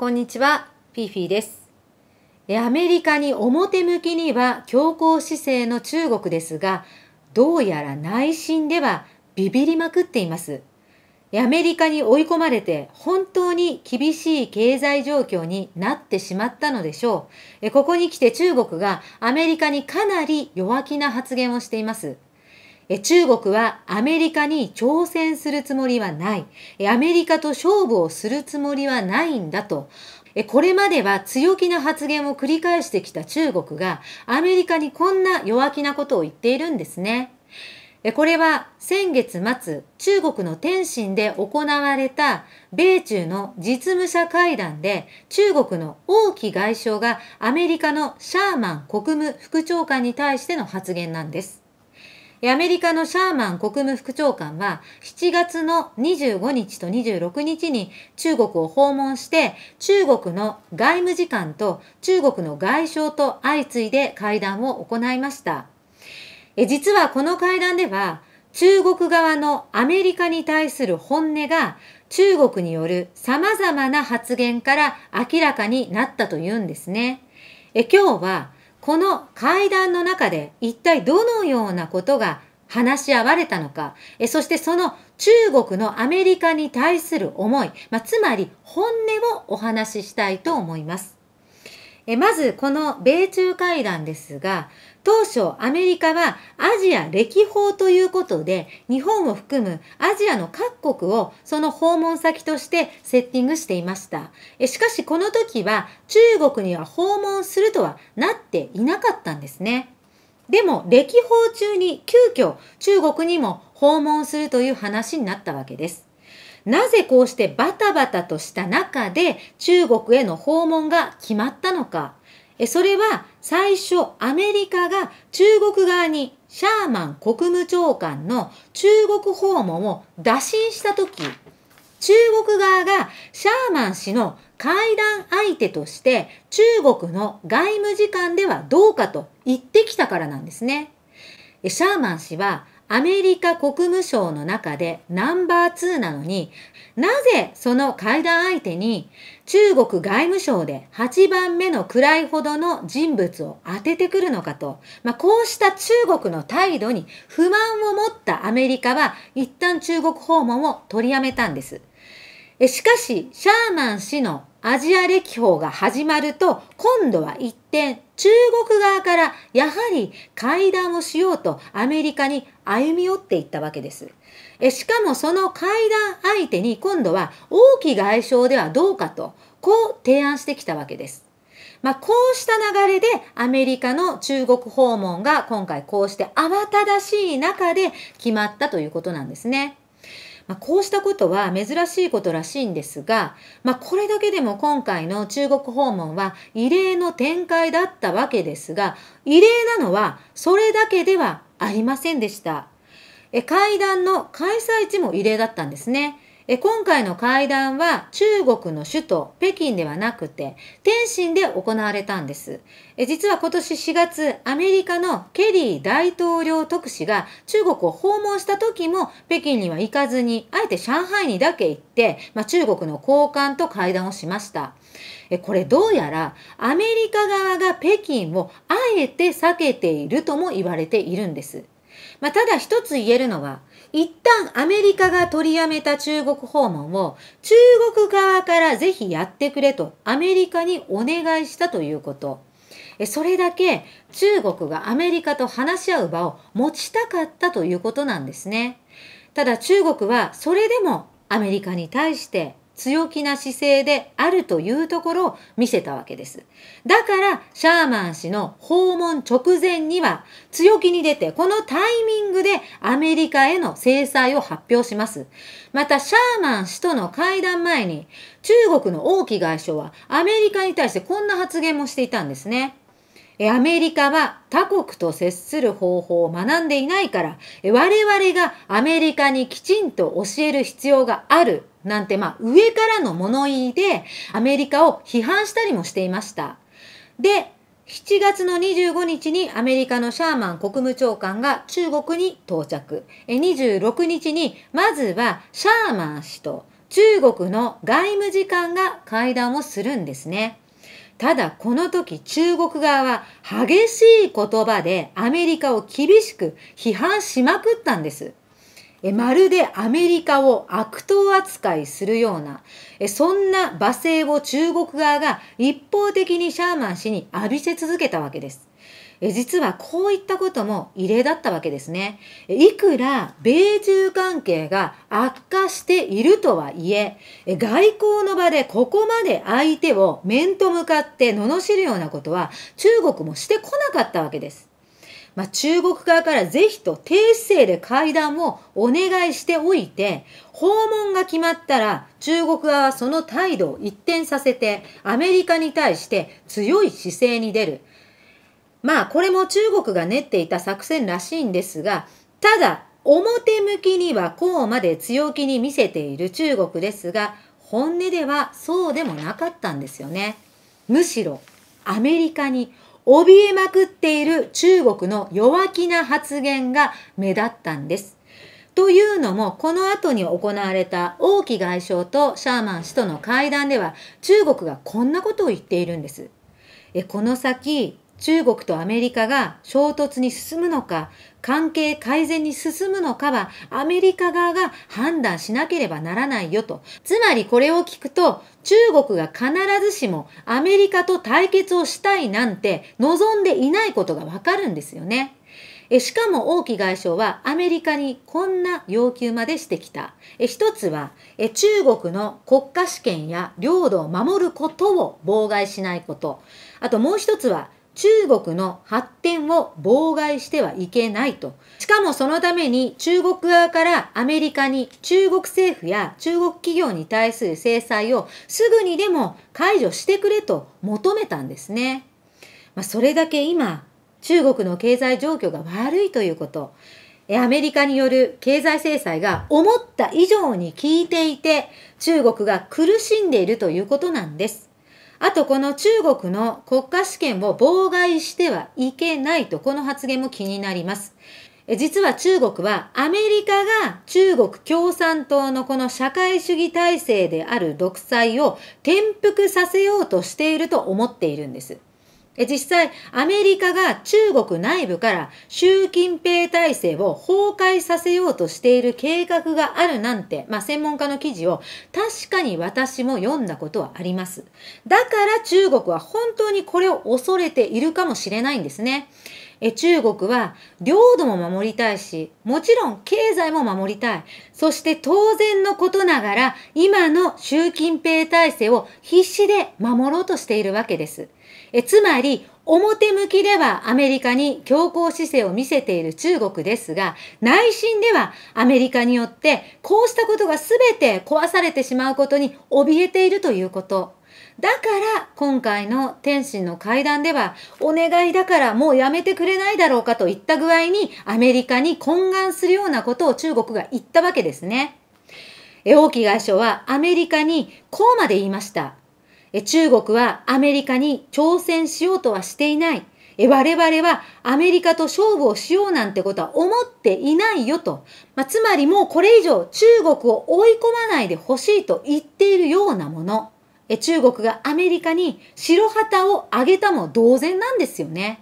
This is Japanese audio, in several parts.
こんにちは、フィフィです。アメリカに表向きには強硬姿勢の中国ですが、どうやら内心ではビビりまくっています。アメリカに追い込まれて本当に厳しい経済状況になってしまったのでしょう。ここに来て中国がアメリカにかなり弱気な発言をしています。中国はアメリカに挑戦するつもりはない。アメリカと勝負をするつもりはないんだと。これまでは強気な発言を繰り返してきた中国がアメリカにこんな弱気なことを言っているんですね。これは先月末、中国の天津で行われた米中の実務者会談で中国の王毅外相がアメリカのシャーマン国務副長官に対しての発言なんです。アメリカのシャーマン国務副長官は7月の25日と26日に中国を訪問して中国の外務次官と中国の外相と相次いで会談を行いました。え実はこの会談では中国側のアメリカに対する本音が中国による様々な発言から明らかになったというんですね。え今日はこの会談の中で一体どのようなことが話し合われたのか、えそしてその中国のアメリカに対する思い、まあ、つまり本音をお話ししたいと思います。えまずこの米中会談ですが、当初アメリカはアジア歴訪ということで日本を含むアジアの各国をその訪問先としてセッティングしていましたしかしこの時は中国には訪問するとはなっていなかったんですねでも歴訪中に急遽中国にも訪問するという話になったわけですなぜこうしてバタバタとした中で中国への訪問が決まったのかそれは最初アメリカが中国側にシャーマン国務長官の中国訪問を打診した時、中国側がシャーマン氏の会談相手として中国の外務次官ではどうかと言ってきたからなんですね。シャーマン氏はアメリカ国務省の中でナンバー2なのに、なぜその会談相手に中国外務省で8番目の位ほどの人物を当ててくるのかと、まあ、こうした中国の態度に不満を持ったアメリカは一旦中国訪問を取りやめたんです。しかし、シャーマン氏のアジア歴訪が始まると、今度は一転、中国側からやはり会談をしようとアメリカに歩み寄っていったわけです。えしかもその会談相手に今度は王毅外相ではどうかと、こう提案してきたわけです。まあ、こうした流れでアメリカの中国訪問が今回こうして慌ただしい中で決まったということなんですね。まあ、こうしたことは珍しいことらしいんですが、まあ、これだけでも今回の中国訪問は異例の展開だったわけですが、異例なのはそれだけではありませんでした。え会談の開催地も異例だったんですね。え今回の会談は中国の首都北京ではなくて天津で行われたんです。え実は今年4月アメリカのケリー大統領特使が中国を訪問した時も北京には行かずにあえて上海にだけ行って、まあ、中国の高官と会談をしました。えこれどうやらアメリカ側が北京をあえて避けているとも言われているんです。まあ、ただ一つ言えるのは一旦アメリカが取りやめた中国訪問を中国側からぜひやってくれとアメリカにお願いしたということ。それだけ中国がアメリカと話し合う場を持ちたかったということなんですね。ただ中国はそれでもアメリカに対して強気な姿勢であるというところを見せたわけです。だから、シャーマン氏の訪問直前には強気に出て、このタイミングでアメリカへの制裁を発表します。また、シャーマン氏との会談前に、中国の王毅外相はアメリカに対してこんな発言もしていたんですね。アメリカは他国と接する方法を学んでいないから、我々がアメリカにきちんと教える必要があるなんて、まあ、上からの物言いで、アメリカを批判したりもしていました。で、7月の25日にアメリカのシャーマン国務長官が中国に到着。26日に、まずはシャーマン氏と中国の外務次官が会談をするんですね。ただこの時中国側は激しい言葉でアメリカを厳しく批判しまくったんです。えまるでアメリカを悪党扱いするような、えそんな罵声を中国側が一方的にシャーマン氏に浴びせ続けたわけです。え実はこういったことも異例だったわけですね。いくら米中関係が悪化しているとはいえ、外交の場でここまで相手を面と向かって罵るようなことは中国もしてこなかったわけです。まあ、中国側からぜひと低姿勢で会談をお願いしておいて、訪問が決まったら中国側はその態度を一転させて、アメリカに対して強い姿勢に出る。まあ、これも中国が練っていた作戦らしいんですが、ただ、表向きにはこうまで強気に見せている中国ですが、本音ではそうでもなかったんですよね。むしろ、アメリカに怯えまくっている中国の弱気な発言が目立ったんです。というのも、この後に行われた王毅外相とシャーマン氏との会談では、中国がこんなことを言っているんです。えこの先、中国とアメリカが衝突に進むのか、関係改善に進むのかはアメリカ側が判断しなければならないよと。つまりこれを聞くと、中国が必ずしもアメリカと対決をしたいなんて望んでいないことがわかるんですよね。えしかも王毅外相はアメリカにこんな要求までしてきた。え一つはえ中国の国家主権や領土を守ることを妨害しないこと。あともう一つは中国の発展を妨害してはいけないと。しかもそのために中国側からアメリカに中国政府や中国企業に対する制裁をすぐにでも解除してくれと求めたんですね。まあ、それだけ今、中国の経済状況が悪いということ。アメリカによる経済制裁が思った以上に効いていて、中国が苦しんでいるということなんです。あとこの中国の国家試験を妨害してはいけないと、この発言も気になります。実は中国はアメリカが中国共産党のこの社会主義体制である独裁を転覆させようとしていると思っているんです。え実際、アメリカが中国内部から習近平体制を崩壊させようとしている計画があるなんて、まあ、専門家の記事を確かに私も読んだことはあります。だから中国は本当にこれを恐れているかもしれないんですね。え中国は領土も守りたいし、もちろん経済も守りたい。そして当然のことながら、今の習近平体制を必死で守ろうとしているわけです。えつまり、表向きではアメリカに強硬姿勢を見せている中国ですが、内心ではアメリカによってこうしたことが全て壊されてしまうことに怯えているということ。だから今回の天津の会談ではお願いだからもうやめてくれないだろうかといった具合にアメリカに懇願するようなことを中国が言ったわけですね。王毅外相はアメリカにこうまで言いました。中国はアメリカに挑戦しようとはしていない。我々はアメリカと勝負をしようなんてことは思っていないよと。まあ、つまりもうこれ以上中国を追い込まないでほしいと言っているようなもの。中国がアメリカに白旗をあげたも同然なんですよね。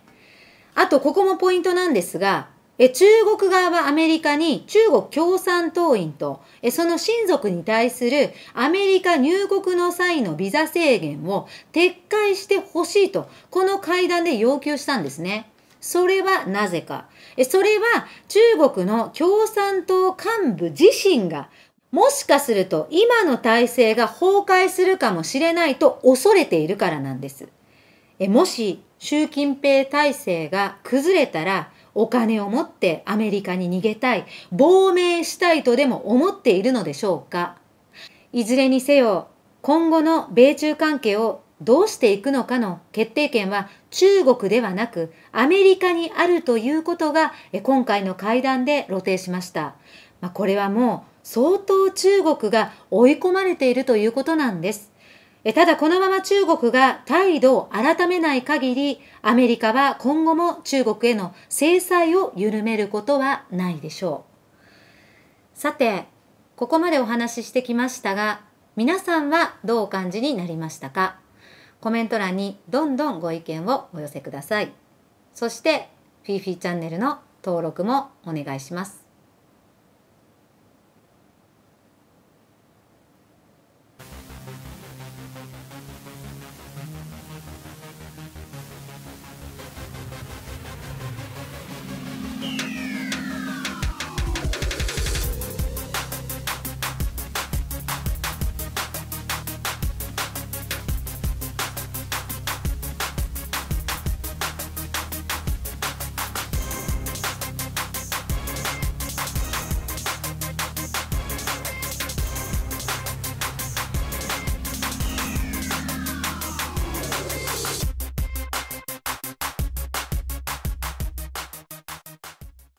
あと、ここもポイントなんですが、え中国側はアメリカに中国共産党員とえその親族に対するアメリカ入国の際のビザ制限を撤回してほしいとこの会談で要求したんですね。それはなぜか。えそれは中国の共産党幹部自身がもしかすると今の体制が崩壊するかもしれないと恐れているからなんです。えもし習近平体制が崩れたらお金を持ってアメリカに逃げたい、亡命したいとでも思っているのでしょうかいずれにせよ、今後の米中関係をどうしていくのかの決定権は中国ではなくアメリカにあるということが今回の会談で露呈しました。まあ、これはもう相当中国が追い込まれているということなんです。ただこのまま中国が態度を改めない限り、アメリカは今後も中国への制裁を緩めることはないでしょう。さて、ここまでお話ししてきましたが、皆さんはどうお感じになりましたかコメント欄にどんどんご意見をお寄せください。そして、フィーフィーチャンネルの登録もお願いします。